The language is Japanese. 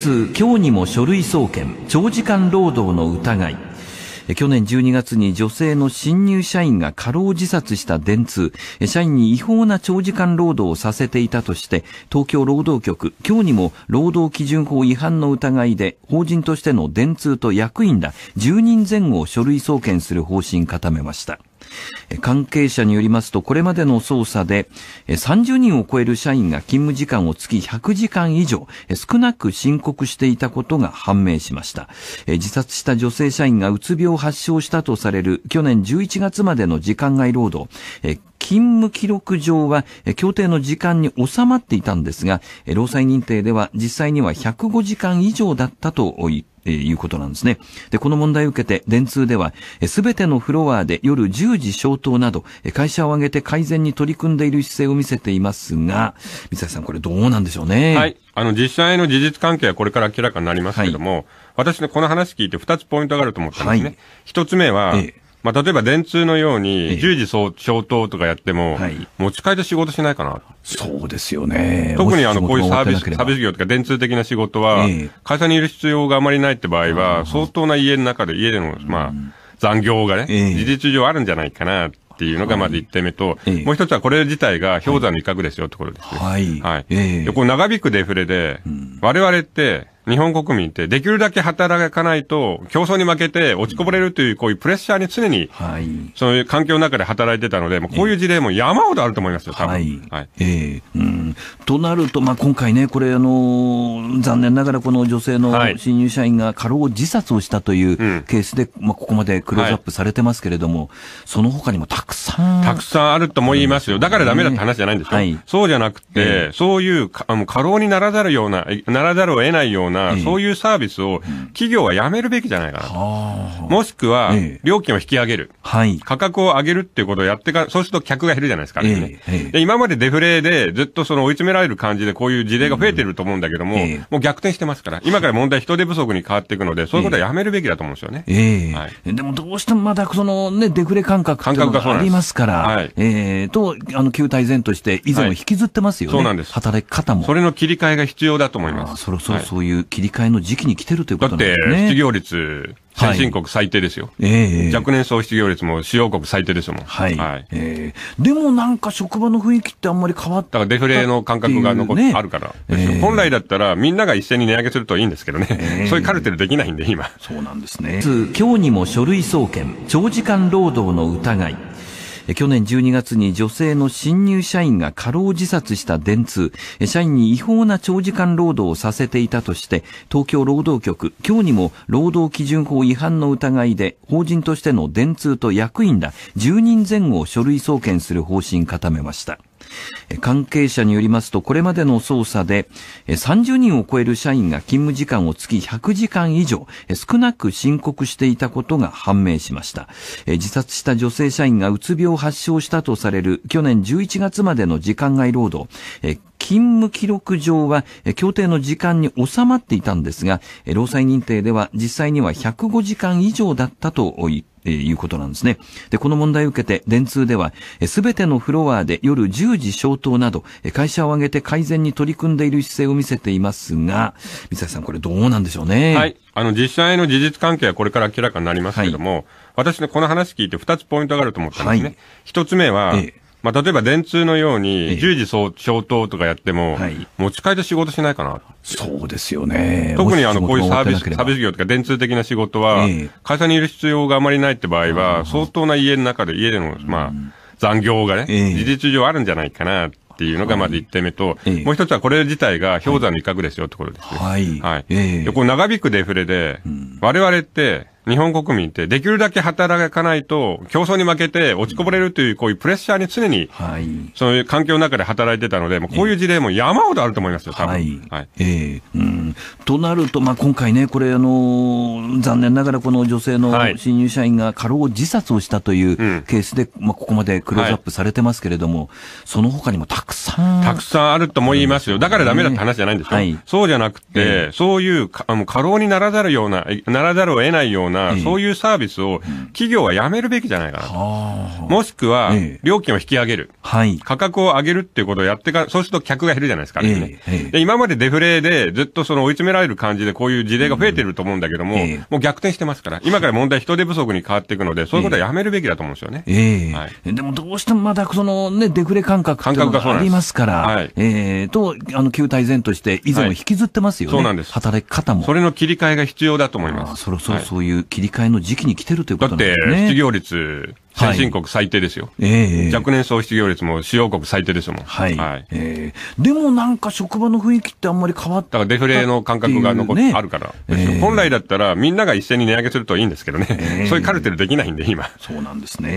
今日にも書類送検、長時間労働の疑い。去年12月に女性の新入社員が過労自殺した電通、社員に違法な長時間労働をさせていたとして、東京労働局、今日にも労働基準法違反の疑いで、法人としての電通と役員ら10人前後を書類送検する方針固めました。関係者によりますと、これまでの捜査で、30人を超える社員が勤務時間を月100時間以上、少なく申告していたことが判明しました。自殺した女性社員がうつ病を発症したとされる去年11月までの時間外労働、勤務記録上は、協定の時間に収まっていたんですが、労災認定では実際には105時間以上だったと言ってえいうことなんですね。で、この問題を受けて、電通では、す、え、べ、てのフロアで夜10時消灯など、会社を挙げて改善に取り組んでいる姿勢を見せていますが、三崎さん、これどうなんでしょうね。はい。あの、実際の事実関係はこれから明らかになりますけども、はい、私のこの話聞いて2つポイントがあると思ったんですね。はい、1つ目は、ええまあ、例えば電通のように、十え、10時消灯とかやっても、はい、持ち帰って仕事しないかな。そうですよね。特にあの、こういうサービス、サービス業とか電通的な仕事は、え、会社にいる必要があまりないって場合は、相当な家の中で、家での、まあ、残業がね、事実上あるんじゃないかな。っていうのがまず1点目と、はい、もう一つはこれ自体が氷山の威嚇ですよってことですね。はい。はい。えー、こう長引くデフレで、うん、我々って、日本国民ってできるだけ働かないと競争に負けて落ちこぼれるというこういうプレッシャーに常に、はい、そういう環境の中で働いてたので、もうこういう事例も山ほどあると思いますよ、多分。はい。はい、えー、うん。となると、まあ、今回ね、これ、あのー、残念ながらこの女性の新入社員が過労自殺をしたというケースで、まあ、ここまでクローズアップされてますけれども、はい、その他にもたくさん。たくさんあると思いますよ。だからダメだって話じゃないんですよ。はい、そうじゃなくて、えー、そういうかあの過労にならざるような、ならざるを得ないようなな、そういうサービスを企業はやめるべきじゃないかなと。もしくは、料金を引き上げる。はい。価格を上げるっていうことをやってか、そうすると客が減るじゃないですか、で。今までデフレでずっとその追い詰められる感じでこういう事例が増えてると思うんだけども、もう逆転してますから、今から問題人手不足に変わっていくので、そういうことはやめるべきだと思うんですよね。ええはい、でもどうしてもまだそのね、デフレ感覚っていうありますから、ええと、あの、旧体前として以前も引きずってますよね。そうなんです。働き方も。それの切り替えが必要だと思います。そろそろそういう切り替えの時期に来てるということなんですね。だって、失業率、先進国最低ですよ。はい、えー、若年層失業率も主要国最低ですもん。はい。はい、えー、でもなんか職場の雰囲気ってあんまり変わった。だからデフレの感覚が残っ、て、あるからえー、本来だったらみんなが一斉に値上げするといいんですけどね。えー、そういうカルテルできないんで今。そうなんですね。今日にも書類送検、長時間労働の疑い。去年12月に女性の新入社員が過労自殺した電通、社員に違法な長時間労働をさせていたとして、東京労働局、今日にも労働基準法違反の疑いで、法人としての電通と役員ら10人前後を書類送検する方針固めました。関係者によりますと、これまでの捜査で、30人を超える社員が勤務時間を月100時間以上、少なく申告していたことが判明しました。自殺した女性社員がうつ病を発症したとされる去年11月までの時間外労働、勤務記録上は、協定の時間に収まっていたんですが、労災認定では実際には105時間以上だったと言って、えいうことなんですね。で、この問題を受けて、電通では、すべてのフロアで夜10時消灯など、会社を挙げて改善に取り組んでいる姿勢を見せていますが、三崎さん、これどうなんでしょうね。はい。あの、実際の事実関係はこれから明らかになりますけども、はい、私のこの話聞いて2つポイントがあると思ったんですね。はい、1つ目は、ええまあ、例えば電通のように、10時消灯とかやっても、はい、持ち帰って仕事しないかなそうですよね。特にあの、こういうサービス、サービス業とか電通的な仕事は、会社にいる必要があまりないって場合は、相当な家の中で、家での、まあ、残業がね、事実上あるんじゃないかな。っていうのがまず1点目と、はい、もう一つはこれ自体が氷山の一角ですよってことですね。はい。はい。ええでこう長引くデフレで、うん、我々って、日本国民ってできるだけ働かないと競争に負けて落ちこぼれるというこういうプレッシャーに常に、はい、そういう環境の中で働いてたので、もうこういう事例も山ほどあると思いますよ、多分。はい。はい、ええー、うん。となると、まあ、今回ね、これ、あの、残念ながらこの女性の新入社員が過労自殺をしたというケースで、まあ、ここまでクローズアップされてますけれども、はい、その他にもたくさん。たくさんあると思いますよ。だからだめだって話じゃないんですよ。はい、そうじゃなくて、えー、そういう過労にならざるような、ならざるを得ないような、えー、そういうサービスを企業はやめるべきじゃないかな。と、もしくは、料金を引き上げる。はい、価格を上げるっていうことをやってか、そうすると客が減るじゃないですか、ね、えー、で今までデフレでずっとそのの追い詰められる感じでこういう事例が増えてると思うんだけども、うんえー、もう逆転してますから、今から問題人手不足に変わっていくので、そういうことはやめるべきだと思うんですよね。えー、はい、でもどうしてもまだそのね、デフレ感覚がありますから、はい、えー、と、あの、旧体前として以前を引きずってますよね、はい。そうなんです。働き方も。それの切り替えが必要だと思います。そろそろそういう切り替えの時期に来てるということなんですね。だって、失業率、先進国最低ですよ。はい、えー、若年層失業率も主要国最低ですもん。はい。はい、えー、でもなんか職場の雰囲気ってあんまり変わっただからデフレの感覚が残っ、てあるからえー、本来だったらみんなが一斉に値上げするといいんですけどね。えー、そういうカルテルできないんで、今。そうなんですね。